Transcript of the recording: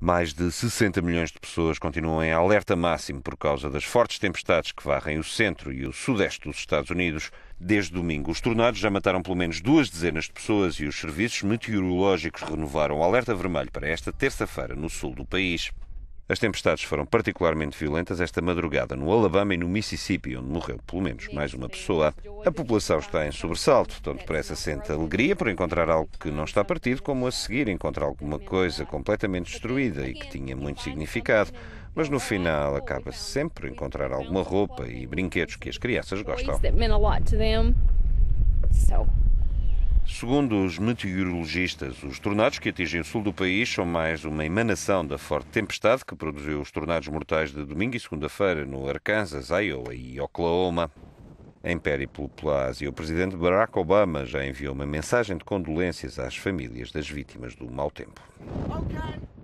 Mais de 60 milhões de pessoas continuam em alerta máximo por causa das fortes tempestades que varrem o centro e o sudeste dos Estados Unidos. Desde domingo, os tornados já mataram pelo menos duas dezenas de pessoas e os serviços meteorológicos renovaram o alerta vermelho para esta terça-feira no sul do país. As tempestades foram particularmente violentas esta madrugada no Alabama e no Mississippi, onde morreu pelo menos mais uma pessoa. A população está em sobressalto, tanto depressa sente alegria por encontrar algo que não está partido, como a seguir encontra alguma coisa completamente destruída e que tinha muito significado. Mas no final acaba-se sempre por encontrar alguma roupa e brinquedos que as crianças gostam. Segundo os meteorologistas, os tornados que atingem o sul do país são mais uma emanação da forte tempestade que produziu os tornados mortais de domingo e segunda-feira no Arkansas, Iowa e Oklahoma. Em périplo pela Ásia, o presidente Barack Obama já enviou uma mensagem de condolências às famílias das vítimas do mau tempo. Okay.